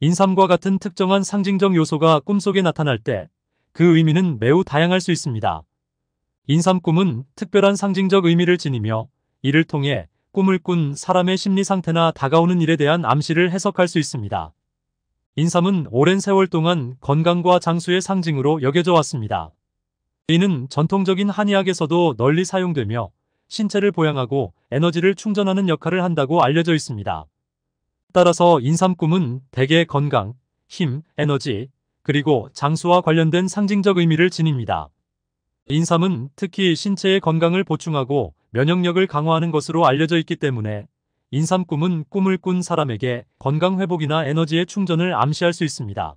인삼과 같은 특정한 상징적 요소가 꿈속에 나타날 때 그 의미는 매우 다양할 수 있습니다. 인삼 꿈은 특별한 상징적 의미를 지니며 이를 통해 꿈을 꾼 사람의 심리 상태나 다가오는 일에 대한 암시를 해석할 수 있습니다. 인삼은 오랜 세월 동안 건강과 장수의 상징으로 여겨져 왔습니다. 이는 전통적인 한의학에서도 널리 사용되며 신체를 보양하고 에너지를 충전하는 역할을 한다고 알려져 있습니다. 따라서 인삼꿈은 대개 건강, 힘, 에너지, 그리고 장수와 관련된 상징적 의미를 지닙니다. 인삼은 특히 신체의 건강을 보충하고 면역력을 강화하는 것으로 알려져 있기 때문에 인삼꿈은 꿈을 꾼 사람에게 건강 회복이나 에너지의 충전을 암시할 수 있습니다.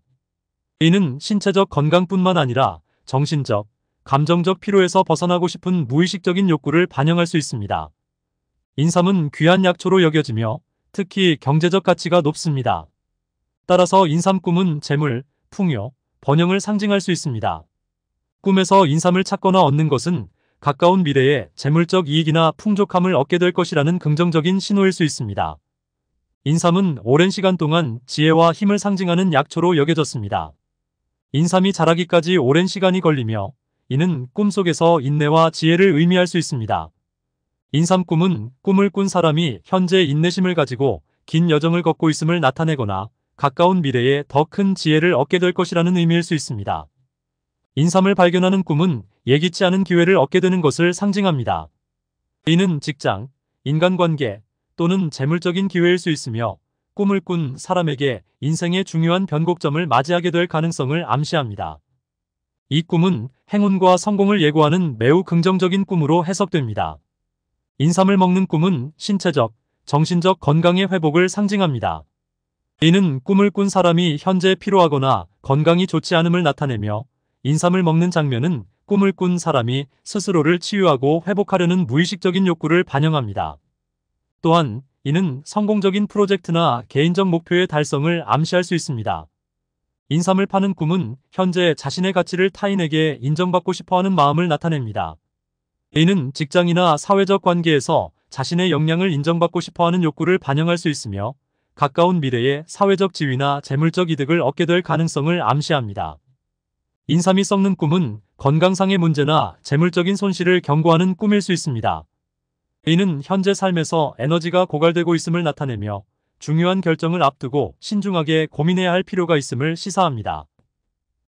이는 신체적 건강뿐만 아니라 정신적, 감정적 피로에서 벗어나고 싶은 무의식적인 욕구를 반영할 수 있습니다. 인삼은 귀한 약초로 여겨지며 특히 경제적 가치가 높습니다. 따라서 인삼꿈은 재물, 풍요, 번영을 상징할 수 있습니다. 꿈에서 인삼을 찾거나 얻는 것은 가까운 미래에 재물적 이익이나 풍족함을 얻게 될 것이라는 긍정적인 신호일 수 있습니다. 인삼은 오랜 시간 동안 지혜와 힘을 상징하는 약초로 여겨졌습니다. 인삼이 자라기까지 오랜 시간이 걸리며 이는 꿈속에서 인내와 지혜를 의미할 수 있습니다. 인삼꿈은 음. 꿈을 꾼 사람이 현재 인내심을 가지고 긴 여정을 걷고 있음을 나타내거나 가까운 미래에 더 큰 지혜를 얻게 될 것이라는 의미일 수 있습니다. 인삼을 발견하는 꿈은 예기치 않은 기회를 얻게 되는 것을 상징합니다. 이는 직장, 인간관계 또는 재물적인 기회일 수 있으며 꿈을 꾼 사람에게 인생의 중요한 변곡점을 맞이하게 될 가능성을 암시합니다. 이 꿈은 행운과 성공을 예고하는 매우 긍정적인 꿈으로 해석됩니다. 인삼을 먹는 꿈은 신체적, 정신적 건강의 회복을 상징합니다. 이는 꿈을 꾼 사람이 현재 피로하거나 건강이 좋지 않음을 나타내며 인삼을 먹는 장면은 꿈을 꾼 사람이 스스로를 치유하고 회복하려는 무의식적인 욕구를 반영합니다. 또한 이는 성공적인 프로젝트나 개인적 목표의 달성을 암시할 수 있습니다. 인삼을 파는 꿈은 현재 자신의 가치를 타인에게 인정받고 싶어하는 마음을 나타냅니다. A는 직장이나 사회적 관계에서 자신의 역량을 인정받고 싶어하는 욕구를 반영할 수 있으며 가까운 미래에 사회적 지위나 재물적 이득을 얻게 될 가능성을 암시합니다. 인삼이 썩는 꿈은 건강상의 문제나 재물적인 손실을 경고하는 꿈일 수 있습니다. A는 현재 삶에서 에너지가 고갈되고 있음을 나타내며 중요한 결정을 앞두고 신중하게 고민해야 할 필요가 있음을 시사합니다.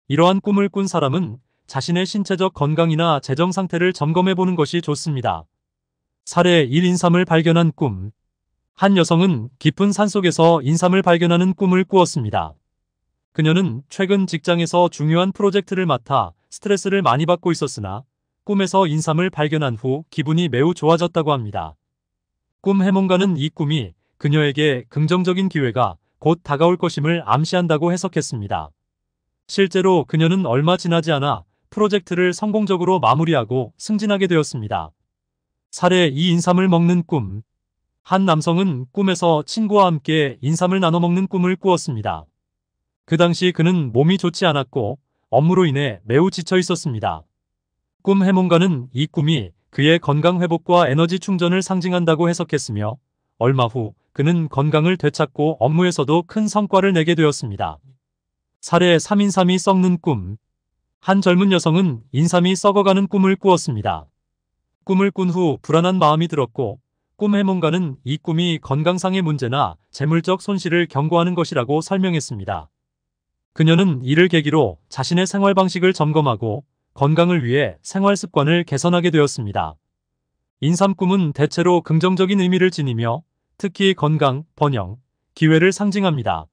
이러한 꿈을 꾼 사람은 자신의 신체적 건강이나 재정 상태를 점검해 보는 것이 좋습니다. 사례 1 인삼을 발견한 꿈 한 여성은 깊은 산속에서 인삼을 발견하는 꿈을 꾸었습니다. 그녀는 최근 직장에서 중요한 프로젝트를 맡아 스트레스를 많이 받고 있었으나 꿈에서 인삼을 발견한 후 기분이 매우 좋아졌다고 합니다. 꿈 해몽가는 이 꿈이 그녀에게 긍정적인 기회가 곧 다가올 것임을 암시한다고 해석했습니다. 실제로 그녀는 얼마 지나지 않아 프로젝트를 성공적으로 마무리하고 승진하게 되었습니다. 사례 2 인삼을 먹는 꿈 한 남성은 꿈에서 친구와 함께 인삼을 나눠 먹는 꿈을 꾸었습니다. 그 당시 그는 몸이 좋지 않았고 업무로 인해 매우 지쳐 있었습니다. 꿈 해몽가는 이 꿈이 그의 건강 회복과 에너지 충전을 상징한다고 해석했으며 얼마 후 그는 건강을 되찾고 업무에서도 큰 성과를 내게 되었습니다. 사례 3인삼이 썩는 꿈한 젊은 여성은 인삼이 썩어가는 꿈을 꾸었습니다. 꿈을 꾼 후 불안한 마음이 들었고 꿈 해몽가는 이 꿈이 건강상의 문제나 재물적 손실을 경고하는 것이라고 설명했습니다. 그녀는 이를 계기로 자신의 생활 방식을 점검하고 건강을 위해 생활 습관을 개선하게 되었습니다. 인삼 꿈은 대체로 긍정적인 의미를 지니며 특히 건강, 번영, 기회를 상징합니다.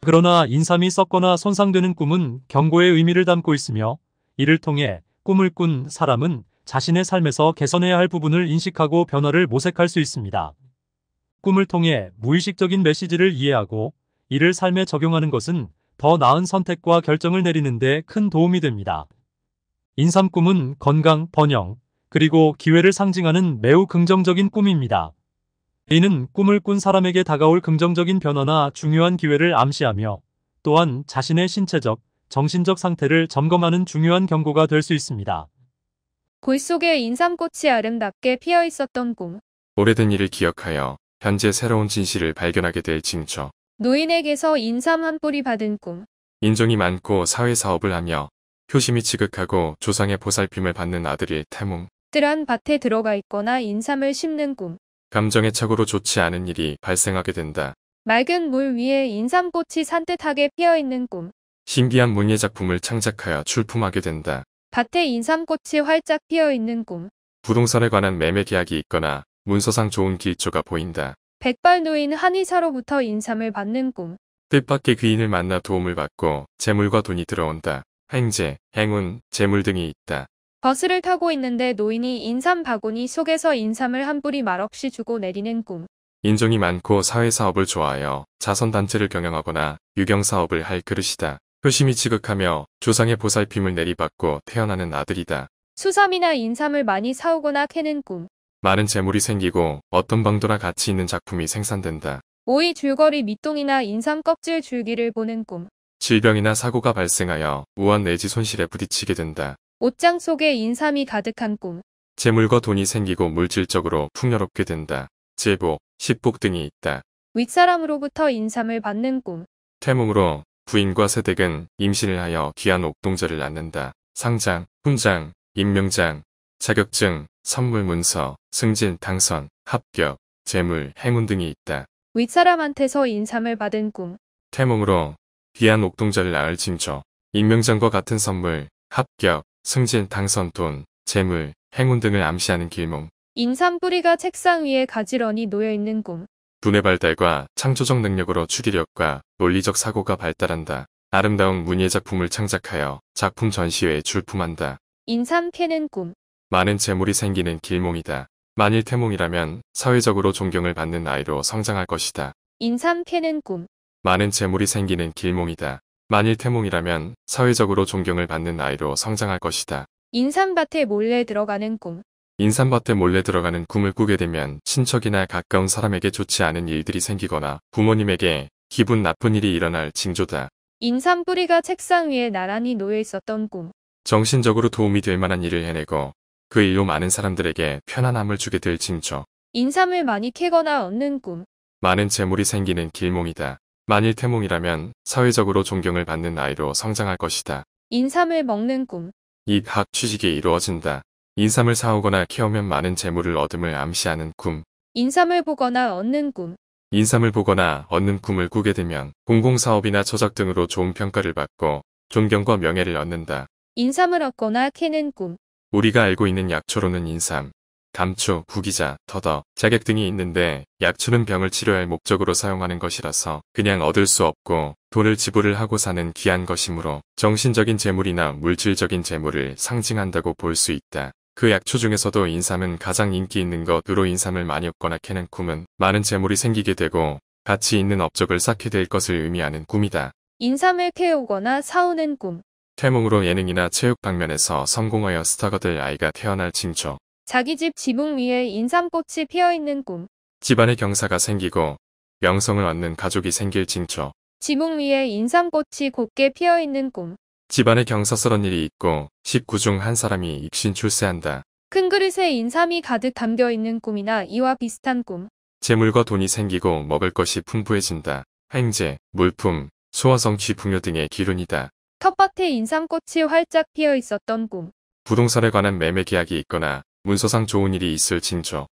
그러나 인삼이 썩거나 손상되는 꿈은 경고의 의미를 담고 있으며 이를 통해 꿈을 꾼 사람은 자신의 삶에서 개선해야 할 부분을 인식하고 변화를 모색할 수 있습니다. 꿈을 통해 무의식적인 메시지를 이해하고 이를 삶에 적용하는 것은 더 나은 선택과 결정을 내리는 데 큰 도움이 됩니다. 인삼 꿈은 건강, 번영, 그리고 기회를 상징하는 매우 긍정적인 꿈입니다. 이는 꿈을 꾼 사람에게 다가올 긍정적인 변화나 중요한 기회를 암시하며 또한 자신의 신체적, 정신적 상태를 점검하는 중요한 경고가 될 수 있습니다. 골 속에 인삼꽃이 아름답게 피어 있었던 꿈. 오래된 일을 기억하여 현재 새로운 진실을 발견하게 될 징조. 노인에게서 인삼 한 뿌리 받은 꿈. 인종이 많고 사회사업을 하며 효심이 지극하고 조상의 보살핌을 받는 아들이 태몽. 뜰한 밭에 들어가 있거나 인삼을 심는 꿈. 감정의 착오로 좋지 않은 일이 발생하게 된다. 맑은 물 위에 인삼꽃이 산뜻하게 피어있는 꿈. 신기한 문예 작품을 창작하여 출품하게 된다. 밭에 인삼꽃이 활짝 피어있는 꿈. 부동산에 관한 매매 계약이 있거나 문서상 좋은 기초가 보인다. 백발노인 한의사로부터 인삼을 받는 꿈. 뜻밖의 귀인을 만나 도움을 받고 재물과 돈이 들어온다. 행재, 행운, 재물 등이 있다. 버스를 타고 있는데 노인이 인삼 바구니 속에서 인삼을 한 뿌리 말없이 주고 내리는 꿈. 인종이 많고 사회사업을 좋아하여 자선단체를 경영하거나 유경사업을 할 그릇이다. 효심이 지극하며 조상의 보살핌을 내리받고 태어나는 아들이다. 수삼이나 인삼을 많이 사오거나 캐는 꿈. 많은 재물이 생기고 어떤 방도나 가치 있는 작품이 생산된다. 오이 줄거리 밑동이나 인삼 껍질 줄기를 보는 꿈. 질병이나 사고가 발생하여 우한 내지 손실에 부딪히게 된다. 옷장 속에 인삼이 가득한 꿈. 재물과 돈이 생기고 물질적으로 풍요롭게 된다. 제복, 십복 등이 있다. 윗사람으로부터 인삼을 받는 꿈. 태몽으로 부인과 세댁은 임신을 하여 귀한 옥동자를 낳는다. 상장, 훈장, 임명장, 자격증, 선물 문서, 승진, 당선, 합격, 재물, 행운 등이 있다. 윗사람한테서 인삼을 받은 꿈. 태몽으로 귀한 옥동자를 낳을 징조, 임명장과 같은 선물, 합격, 승진, 당선, 돈, 재물, 행운 등을 암시하는 길몽. 인삼뿌리가 책상 위에 가지런히 놓여있는 꿈. 분의 발달과 창조적 능력으로 추기력과 논리적 사고가 발달한다. 아름다운 문예 작품을 창작하여 작품 전시회에 출품한다. 인삼 캐는 꿈. 많은 재물이 생기는 길몽이다. 만일 태몽이라면 사회적으로 존경을 받는 아이로 성장할 것이다. 인삼 캐는 꿈. 많은 재물이 생기는 길몽이다. 만일 태몽이라면 사회적으로 존경을 받는 아이로 성장할 것이다. 인삼밭에 몰래 들어가는 꿈. 인삼밭에 몰래 들어가는 꿈을 꾸게 되면 친척이나 가까운 사람에게 좋지 않은 일들이 생기거나 부모님에게 기분 나쁜 일이 일어날 징조다. 인삼 뿌리가 책상 위에 나란히 놓여 있었던 꿈. 정신적으로 도움이 될 만한 일을 해내고 그 일로 많은 사람들에게 편안함을 주게 될 징조. 인삼을 많이 캐거나 얻는 꿈. 많은 재물이 생기는 길몽이다. 만일 태몽이라면 사회적으로 존경을 받는 아이로 성장할 것이다. 인삼을 먹는 꿈. 이학 취직이 이루어진다. 인삼을 사오거나 키우면 많은 재물을 얻음을 암시하는 꿈. 인삼을 보거나 얻는 꿈. 인삼을 보거나 얻는 꿈을 꾸게 되면 공공사업이나 저작 등으로 좋은 평가를 받고 존경과 명예를 얻는다. 인삼을 얻거나 캐는 꿈. 우리가 알고 있는 약초로는 인삼, 감초, 구기자, 터더, 자객 등이 있는데 약초는 병을 치료할 목적으로 사용하는 것이라서 그냥 얻을 수 없고 돈을 지불을 하고 사는 귀한 것이므로 정신적인 재물이나 물질적인 재물을 상징한다고 볼 수 있다. 그 약초 중에서도 인삼은 가장 인기 있는 것으로 인삼을 많이 얻거나 캐는 꿈은 많은 재물이 생기게 되고 가치 있는 업적을 쌓게 될 것을 의미하는 꿈이다. 인삼을 캐오거나 사오는 꿈 태몽으로 예능이나 체육 방면에서 성공하여 스타가 될 아이가 태어날 징조 자기 집 지붕 위에 인삼꽃이 피어있는 꿈. 집안에 경사가 생기고 명성을 얻는 가족이 생길 징초 지붕 위에 인삼꽃이 곱게 피어있는 꿈. 집안에 경사스런 일이 있고 식구 중 한 사람이 익신 출세한다. 큰 그릇에 인삼이 가득 담겨있는 꿈이나 이와 비슷한 꿈. 재물과 돈이 생기고 먹을 것이 풍부해진다. 행제, 물품, 소화성취 풍요 등의 기운이다. 텃밭에 인삼꽃이 활짝 피어 있었던 꿈. 부동산에 관한 매매 계약이 있거나 문서상 좋은 일이 있을 진조